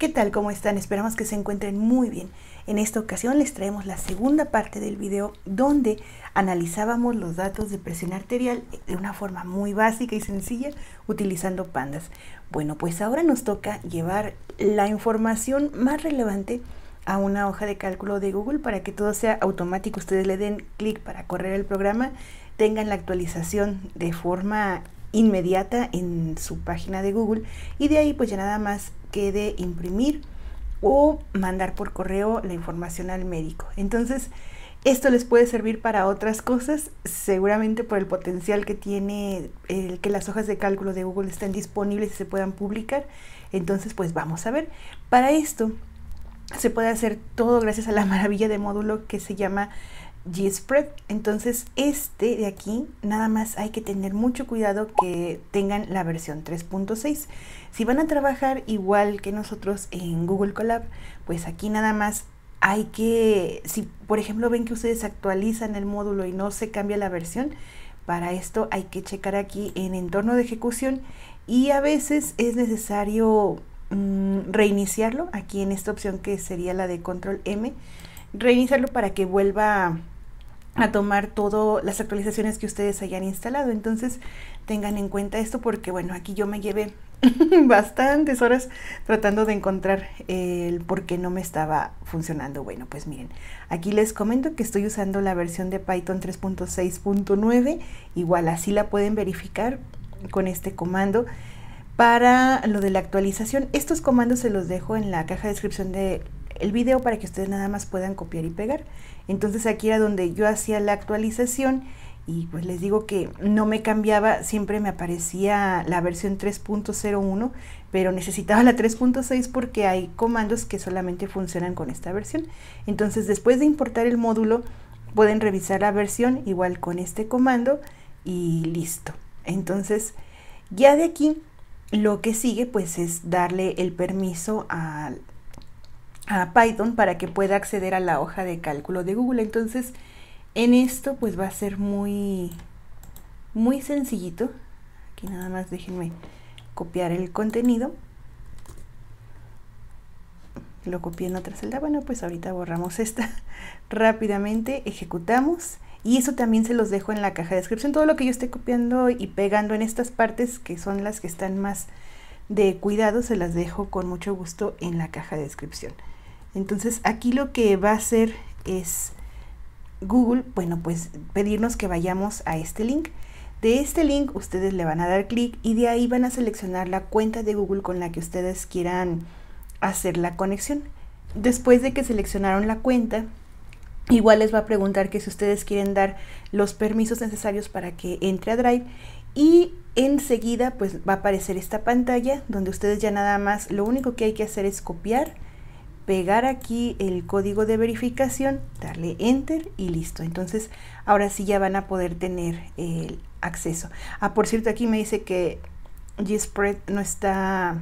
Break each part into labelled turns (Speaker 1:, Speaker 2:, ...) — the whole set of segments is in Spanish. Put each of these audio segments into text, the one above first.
Speaker 1: ¿Qué tal? ¿Cómo están? Esperamos que se encuentren muy bien. En esta ocasión les traemos la segunda parte del video donde analizábamos los datos de presión arterial de una forma muy básica y sencilla utilizando pandas. Bueno, pues ahora nos toca llevar la información más relevante a una hoja de cálculo de Google para que todo sea automático. Ustedes le den clic para correr el programa, tengan la actualización de forma inmediata en su página de Google y de ahí pues ya nada más que de imprimir o mandar por correo la información al médico. Entonces, esto les puede servir para otras cosas, seguramente por el potencial que tiene el que las hojas de cálculo de Google estén disponibles y se puedan publicar. Entonces, pues vamos a ver. Para esto se puede hacer todo gracias a la maravilla de módulo que se llama g Entonces este de aquí nada más hay que tener mucho cuidado que tengan la versión 3.6. Si van a trabajar igual que nosotros en Google Colab, pues aquí nada más hay que, si por ejemplo ven que ustedes actualizan el módulo y no se cambia la versión, para esto hay que checar aquí en entorno de ejecución y a veces es necesario mm, reiniciarlo aquí en esta opción que sería la de control M reiniciarlo para que vuelva a tomar todas las actualizaciones que ustedes hayan instalado. Entonces tengan en cuenta esto porque bueno, aquí yo me llevé bastantes horas tratando de encontrar el por qué no me estaba funcionando. Bueno, pues miren, aquí les comento que estoy usando la versión de Python 3.6.9, igual así la pueden verificar con este comando. Para lo de la actualización, estos comandos se los dejo en la caja de descripción de el video para que ustedes nada más puedan copiar y pegar. Entonces aquí era donde yo hacía la actualización y pues les digo que no me cambiaba, siempre me aparecía la versión 3.01, pero necesitaba la 3.6 porque hay comandos que solamente funcionan con esta versión. Entonces después de importar el módulo pueden revisar la versión igual con este comando y listo. Entonces ya de aquí lo que sigue pues es darle el permiso al a Python para que pueda acceder a la hoja de cálculo de Google. Entonces, en esto pues va a ser muy, muy sencillito. Aquí nada más déjenme copiar el contenido. Lo copié en otra celda. Bueno, pues ahorita borramos esta rápidamente, ejecutamos. Y eso también se los dejo en la caja de descripción. Todo lo que yo esté copiando y pegando en estas partes, que son las que están más de cuidado, se las dejo con mucho gusto en la caja de descripción. Entonces aquí lo que va a hacer es Google, bueno, pues pedirnos que vayamos a este link. De este link ustedes le van a dar clic y de ahí van a seleccionar la cuenta de Google con la que ustedes quieran hacer la conexión. Después de que seleccionaron la cuenta, igual les va a preguntar que si ustedes quieren dar los permisos necesarios para que entre a Drive y enseguida pues va a aparecer esta pantalla donde ustedes ya nada más lo único que hay que hacer es copiar pegar aquí el código de verificación, darle enter y listo. Entonces ahora sí ya van a poder tener el acceso. Ah, por cierto, aquí me dice que G-Spread no está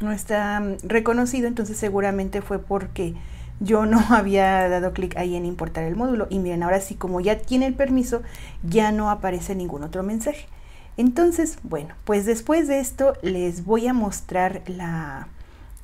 Speaker 1: no está mm, reconocido, entonces seguramente fue porque yo no había dado clic ahí en importar el módulo. Y miren, ahora sí, como ya tiene el permiso, ya no aparece ningún otro mensaje. Entonces, bueno, pues después de esto les voy a mostrar la,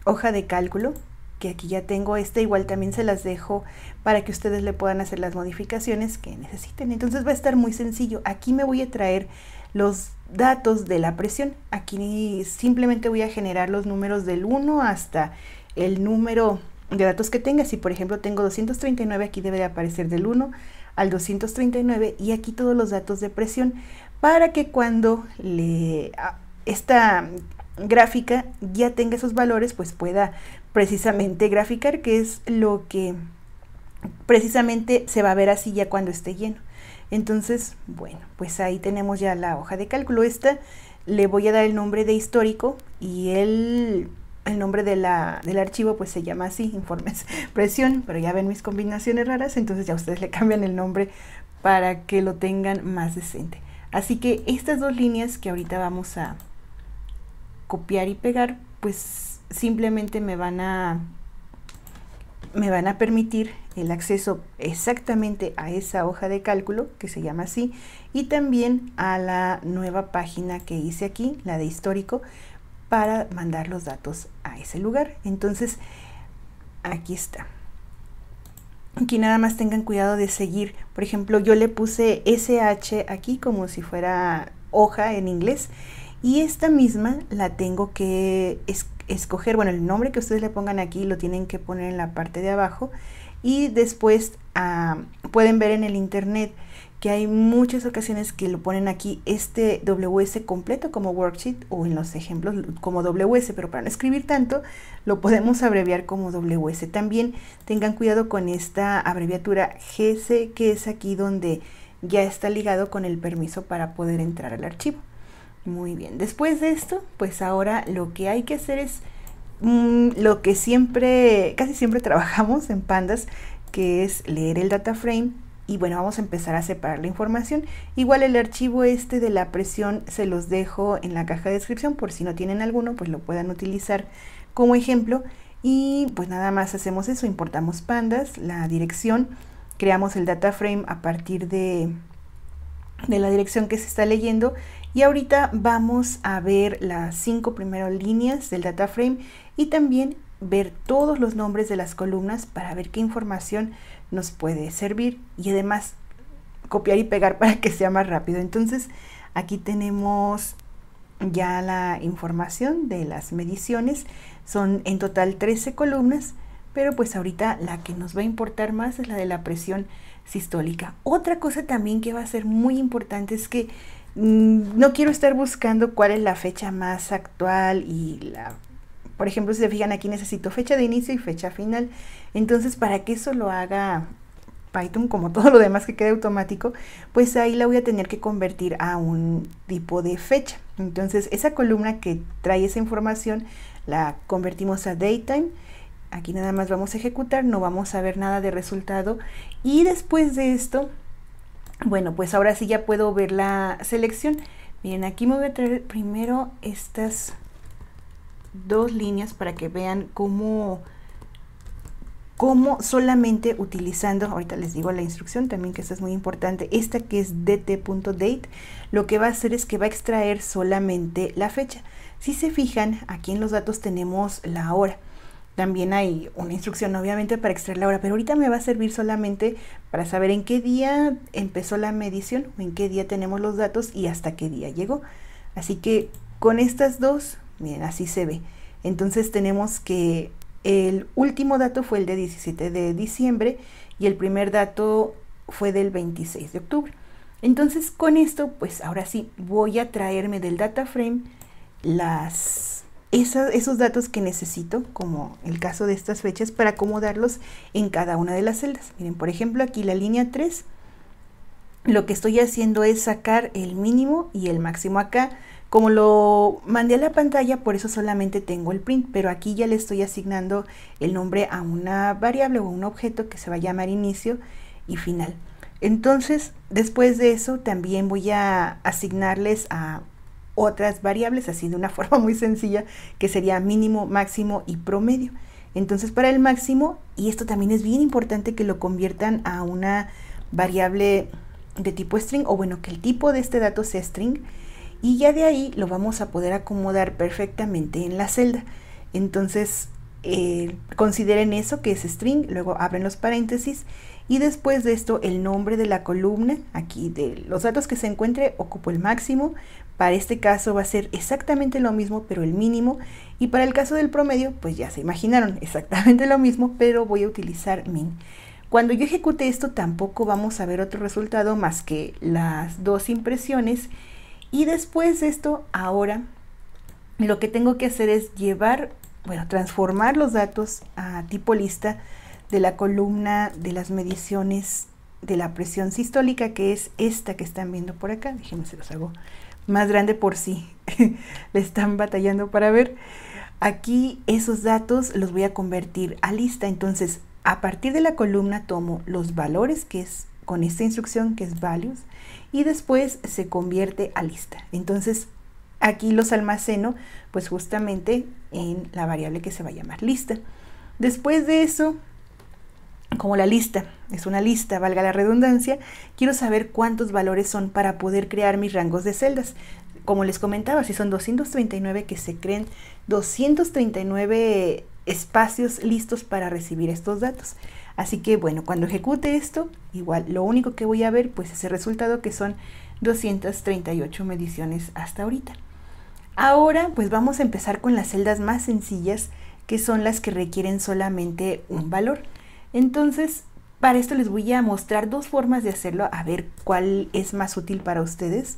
Speaker 1: hoja de cálculo, que aquí ya tengo esta, igual también se las dejo para que ustedes le puedan hacer las modificaciones que necesiten. Entonces va a estar muy sencillo. Aquí me voy a traer los datos de la presión. Aquí simplemente voy a generar los números del 1 hasta el número de datos que tenga. Si por ejemplo tengo 239, aquí debe de aparecer del 1 al 239 y aquí todos los datos de presión para que cuando le, esta gráfica ya tenga esos valores, pues pueda precisamente graficar, que es lo que precisamente se va a ver así ya cuando esté lleno. Entonces, bueno, pues ahí tenemos ya la hoja de cálculo. Esta le voy a dar el nombre de histórico y el, el nombre de del archivo pues se llama así, informes presión, pero ya ven mis combinaciones raras, entonces ya ustedes le cambian el nombre para que lo tengan más decente. Así que estas dos líneas que ahorita vamos a, copiar y pegar, pues simplemente me van a me van a permitir el acceso exactamente a esa hoja de cálculo que se llama así y también a la nueva página que hice aquí, la de histórico, para mandar los datos a ese lugar. Entonces, aquí está. Aquí nada más tengan cuidado de seguir. Por ejemplo, yo le puse SH aquí como si fuera hoja en inglés y esta misma la tengo que escoger, bueno, el nombre que ustedes le pongan aquí lo tienen que poner en la parte de abajo y después ah, pueden ver en el internet que hay muchas ocasiones que lo ponen aquí este WS completo como worksheet o en los ejemplos como WS, pero para no escribir tanto lo podemos abreviar como WS. También tengan cuidado con esta abreviatura GC que es aquí donde ya está ligado con el permiso para poder entrar al archivo. Muy bien, después de esto, pues ahora lo que hay que hacer es mm, lo que siempre, casi siempre trabajamos en pandas, que es leer el data frame y bueno, vamos a empezar a separar la información. Igual el archivo este de la presión se los dejo en la caja de descripción por si no tienen alguno, pues lo puedan utilizar como ejemplo. Y pues nada más hacemos eso, importamos pandas, la dirección, creamos el data frame a partir de, de la dirección que se está leyendo y ahorita vamos a ver las cinco primeras líneas del data frame y también ver todos los nombres de las columnas para ver qué información nos puede servir y además copiar y pegar para que sea más rápido. Entonces aquí tenemos ya la información de las mediciones. Son en total 13 columnas, pero pues ahorita la que nos va a importar más es la de la presión sistólica. Otra cosa también que va a ser muy importante es que Mm, no quiero estar buscando cuál es la fecha más actual y la... Por ejemplo, si se fijan aquí necesito fecha de inicio y fecha final. Entonces, para que eso lo haga Python, como todo lo demás que quede automático, pues ahí la voy a tener que convertir a un tipo de fecha. Entonces, esa columna que trae esa información la convertimos a daytime. Aquí nada más vamos a ejecutar, no vamos a ver nada de resultado. Y después de esto, bueno, pues ahora sí ya puedo ver la selección. Miren, aquí me voy a traer primero estas dos líneas para que vean cómo, solamente utilizando, ahorita les digo la instrucción también que esta es muy importante, esta que es dt.date, lo que va a hacer es que va a extraer solamente la fecha. Si se fijan, aquí en los datos tenemos la hora. También hay una instrucción, obviamente, para extraer la hora, pero ahorita me va a servir solamente para saber en qué día empezó la medición, en qué día tenemos los datos y hasta qué día llegó. Así que con estas dos, miren, así se ve. Entonces tenemos que el último dato fue el de 17 de diciembre y el primer dato fue del 26 de octubre. Entonces con esto, pues ahora sí, voy a traerme del data frame las esos datos que necesito, como el caso de estas fechas, para acomodarlos en cada una de las celdas. Miren, por ejemplo, aquí la línea 3, lo que estoy haciendo es sacar el mínimo y el máximo acá. Como lo mandé a la pantalla, por eso solamente tengo el print, pero aquí ya le estoy asignando el nombre a una variable o un objeto que se va a llamar inicio y final. Entonces, después de eso, también voy a asignarles a otras variables, así de una forma muy sencilla, que sería mínimo, máximo y promedio. Entonces para el máximo, y esto también es bien importante que lo conviertan a una variable de tipo string, o bueno, que el tipo de este dato sea string, y ya de ahí lo vamos a poder acomodar perfectamente en la celda. Entonces eh, consideren eso que es string, luego abren los paréntesis y después de esto el nombre de la columna, aquí de los datos que se encuentre ocupo el máximo, para este caso va a ser exactamente lo mismo pero el mínimo y para el caso del promedio pues ya se imaginaron exactamente lo mismo pero voy a utilizar min. Cuando yo ejecute esto tampoco vamos a ver otro resultado más que las dos impresiones y después de esto ahora lo que tengo que hacer es llevar bueno, transformar los datos a tipo lista de la columna de las mediciones de la presión sistólica, que es esta que están viendo por acá. Déjenme se los hago más grande por si le están batallando para ver. Aquí esos datos los voy a convertir a lista. Entonces, a partir de la columna tomo los valores, que es con esta instrucción que es values, y después se convierte a lista. Entonces, aquí los almaceno pues justamente en la variable que se va a llamar lista. Después de eso, como la lista es una lista, valga la redundancia, quiero saber cuántos valores son para poder crear mis rangos de celdas. Como les comentaba, si son 239 que se creen 239 espacios listos para recibir estos datos. Así que bueno, cuando ejecute esto, igual lo único que voy a ver pues es el resultado que son 238 mediciones hasta ahorita. Ahora pues vamos a empezar con las celdas más sencillas que son las que requieren solamente un valor. Entonces para esto les voy a mostrar dos formas de hacerlo, a ver cuál es más útil para ustedes.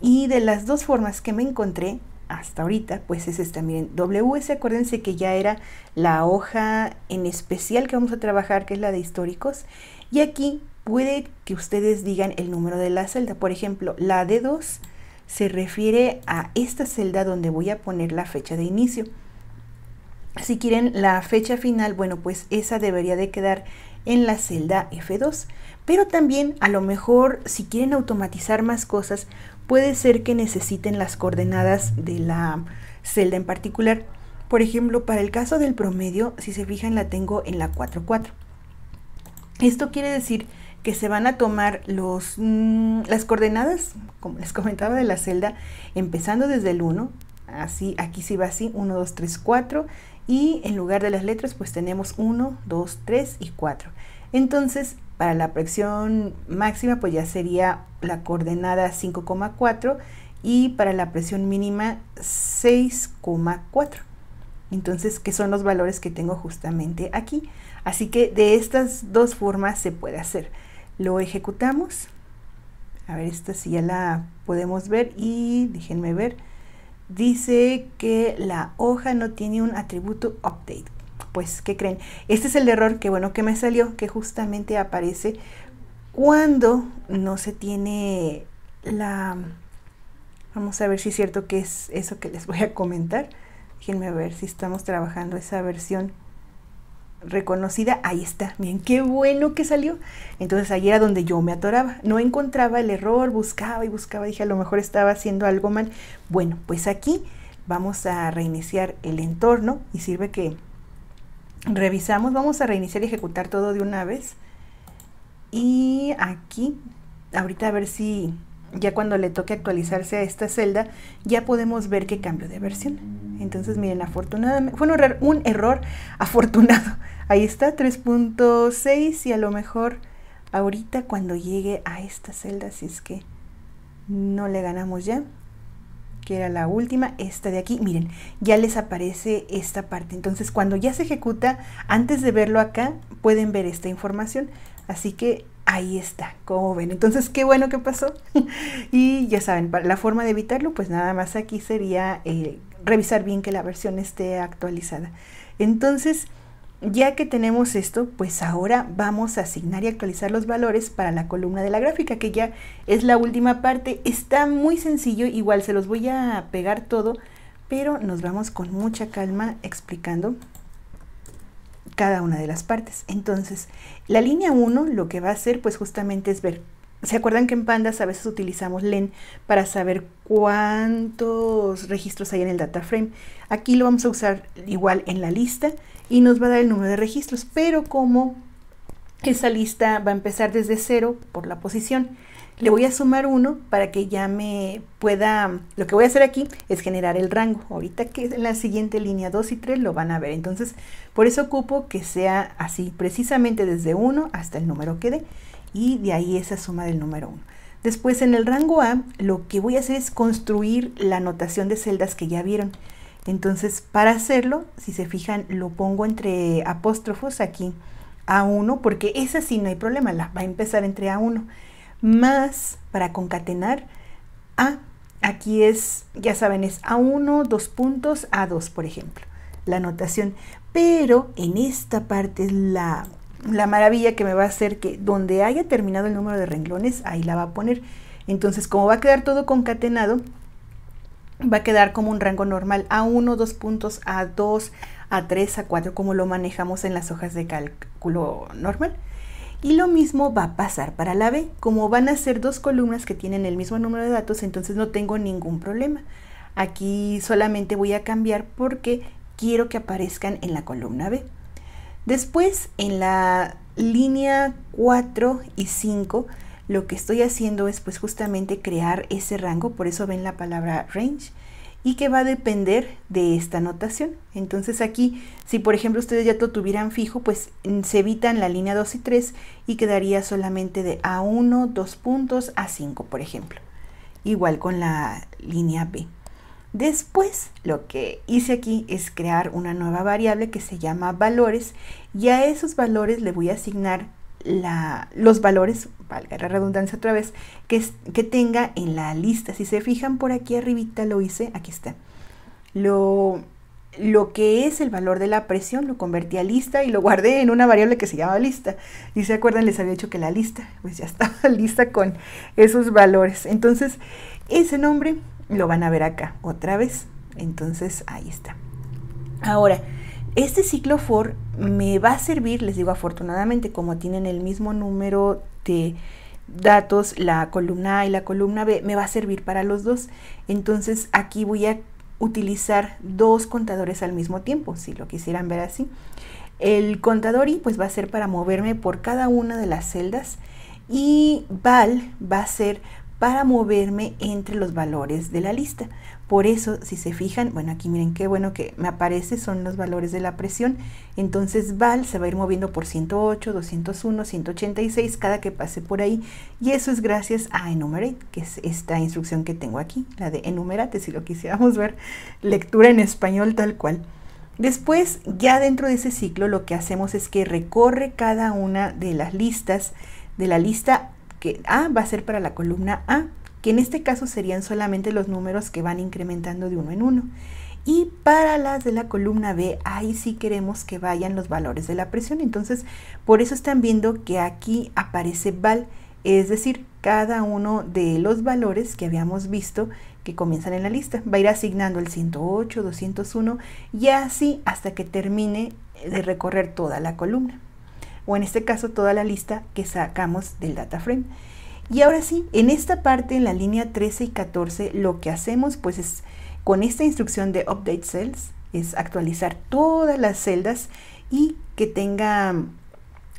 Speaker 1: Y de las dos formas que me encontré hasta ahorita, pues es esta, miren, WS, acuérdense que ya era la hoja en especial que vamos a trabajar, que es la de históricos. Y aquí puede que ustedes digan el número de la celda, por ejemplo, la de 2 se refiere a esta celda donde voy a poner la fecha de inicio. Si quieren la fecha final, bueno, pues esa debería de quedar en la celda F2. Pero también a lo mejor si quieren automatizar más cosas, puede ser que necesiten las coordenadas de la celda en particular. Por ejemplo, para el caso del promedio, si se fijan la tengo en la 4.4. Esto quiere decir que se van a tomar mm, las coordenadas, como les comentaba, de la celda, empezando desde el 1, así, aquí se va así, 1, 2, 3, 4, y en lugar de las letras pues tenemos 1, 2, 3 y 4. Entonces, para la presión máxima pues ya sería la coordenada 5,4 y para la presión mínima 6,4. Entonces, que son los valores que tengo justamente aquí. Así que de estas dos formas se puede hacer. Lo ejecutamos. A ver, esta sí ya la podemos ver y déjenme ver. Dice que la hoja no tiene un atributo update. Pues, ¿qué creen? Este es el error que, bueno, que me salió, que justamente aparece cuando no se tiene la... Vamos a ver si es cierto que es eso que les voy a comentar. Déjenme ver si estamos trabajando esa versión reconocida, ahí está, miren, qué bueno que salió. Entonces ahí era donde yo me atoraba, no encontraba el error, buscaba y buscaba, dije, a lo mejor estaba haciendo algo mal. Bueno, pues aquí vamos a reiniciar el entorno y sirve que revisamos, vamos a reiniciar y ejecutar todo de una vez. Y aquí, ahorita a ver si ya cuando le toque actualizarse a esta celda, ya podemos ver que cambio de versión. Entonces, miren, afortunadamente, fue un error afortunado. Ahí está, 3.6 y a lo mejor ahorita cuando llegue a esta celda, si es que no le ganamos ya, que era la última, esta de aquí, miren, ya les aparece esta parte. Entonces cuando ya se ejecuta, antes de verlo acá, pueden ver esta información. Así que ahí está, como ven. Entonces, qué bueno que pasó. y ya saben, la forma de evitarlo, pues nada más aquí sería eh, revisar bien que la versión esté actualizada. Entonces, ya que tenemos esto, pues ahora vamos a asignar y actualizar los valores para la columna de la gráfica, que ya es la última parte. Está muy sencillo, igual se los voy a pegar todo, pero nos vamos con mucha calma explicando cada una de las partes. Entonces, la línea 1 lo que va a hacer pues justamente es ver ¿Se acuerdan que en pandas a veces utilizamos len para saber cuántos registros hay en el data frame? Aquí lo vamos a usar igual en la lista y nos va a dar el número de registros, pero como esa lista va a empezar desde cero por la posición, le voy a sumar uno para que ya me pueda, lo que voy a hacer aquí es generar el rango. Ahorita que en la siguiente línea 2 y 3 lo van a ver. Entonces, por eso ocupo que sea así, precisamente desde 1 hasta el número que dé y de ahí esa suma del número 1. Después en el rango A lo que voy a hacer es construir la notación de celdas que ya vieron. Entonces para hacerlo, si se fijan, lo pongo entre apóstrofos aquí A1 porque esa sí no hay problema, la va a empezar entre A1. Más para concatenar A. Aquí es, ya saben, es A1, dos puntos, A2 por ejemplo, la notación. Pero en esta parte es la la maravilla que me va a hacer que donde haya terminado el número de renglones, ahí la va a poner. Entonces, como va a quedar todo concatenado, va a quedar como un rango normal A1, 2 puntos, A2, A3, A4, como lo manejamos en las hojas de cálculo normal. Y lo mismo va a pasar para la B. Como van a ser dos columnas que tienen el mismo número de datos, entonces no tengo ningún problema. Aquí solamente voy a cambiar porque quiero que aparezcan en la columna B. Después, en la línea 4 y 5, lo que estoy haciendo es pues justamente crear ese rango, por eso ven la palabra range, y que va a depender de esta notación. Entonces aquí, si por ejemplo ustedes ya lo tuvieran fijo, pues mm, se evitan la línea 2 y 3 y quedaría solamente de A1, 2 puntos, A5, por ejemplo. Igual con la línea B. Después lo que hice aquí es crear una nueva variable que se llama valores y a esos valores le voy a asignar los valores, valga la redundancia otra vez, que, que tenga en la lista. Si se fijan por aquí arribita lo hice, aquí está. Lo, lo que es el valor de la presión lo convertí a lista y lo guardé en una variable que se llama lista. Y se acuerdan, les había dicho que la lista, pues ya estaba lista con esos valores. Entonces, ese nombre lo van a ver acá otra vez. Entonces ahí está. Ahora, este ciclo for me va a servir, les digo afortunadamente, como tienen el mismo número de datos, la columna A y la columna B, me va a servir para los dos. Entonces aquí voy a utilizar dos contadores al mismo tiempo, si lo quisieran ver así. El contador I pues va a ser para moverme por cada una de las celdas y val va a ser para moverme entre los valores de la lista. Por eso, si se fijan, bueno, aquí miren qué bueno que me aparece, son los valores de la presión. Entonces, VAL se va a ir moviendo por 108, 201, 186 cada que pase por ahí. Y eso es gracias a Enumerate, que es esta instrucción que tengo aquí, la de Enumerate, si lo quisiéramos ver, lectura en español tal cual. Después, ya dentro de ese ciclo, lo que hacemos es que recorre cada una de las listas de la lista que A va a ser para la columna A, que en este caso serían solamente los números que van incrementando de uno en uno. Y para las de la columna B, ahí sí queremos que vayan los valores de la presión. Entonces, por eso están viendo que aquí aparece val, es decir, cada uno de los valores que habíamos visto que comienzan en la lista. Va a ir asignando el 108, 201 y así hasta que termine de recorrer toda la columna o en este caso toda la lista que sacamos del data frame. Y ahora sí, en esta parte, en la línea 13 y 14, lo que hacemos pues es con esta instrucción de update cells, es actualizar todas las celdas y que tenga mm,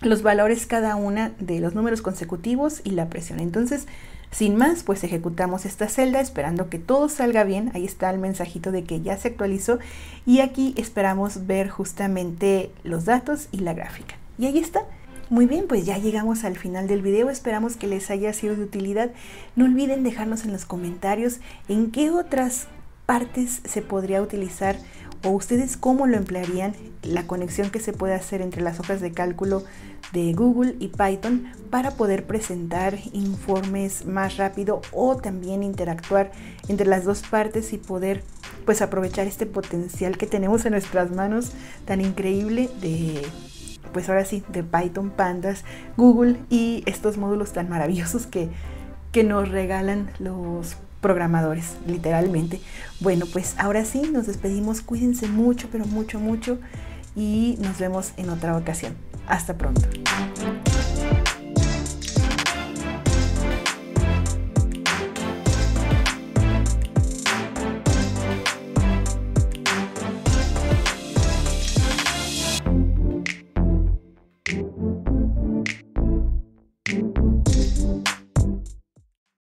Speaker 1: los valores cada una de los números consecutivos y la presión. Entonces, sin más, pues ejecutamos esta celda esperando que todo salga bien. Ahí está el mensajito de que ya se actualizó y aquí esperamos ver justamente los datos y la gráfica. Y ahí está. Muy bien, pues ya llegamos al final del video, esperamos que les haya sido de utilidad. No olviden dejarnos en los comentarios en qué otras partes se podría utilizar o ustedes cómo lo emplearían, la conexión que se puede hacer entre las hojas de cálculo de Google y Python para poder presentar informes más rápido o también interactuar entre las dos partes y poder pues aprovechar este potencial que tenemos en nuestras manos tan increíble de pues ahora sí, de Python, Pandas, Google y estos módulos tan maravillosos que, que nos regalan los programadores, literalmente. Bueno, pues ahora sí, nos despedimos, cuídense mucho, pero mucho, mucho y nos vemos en otra ocasión. Hasta pronto.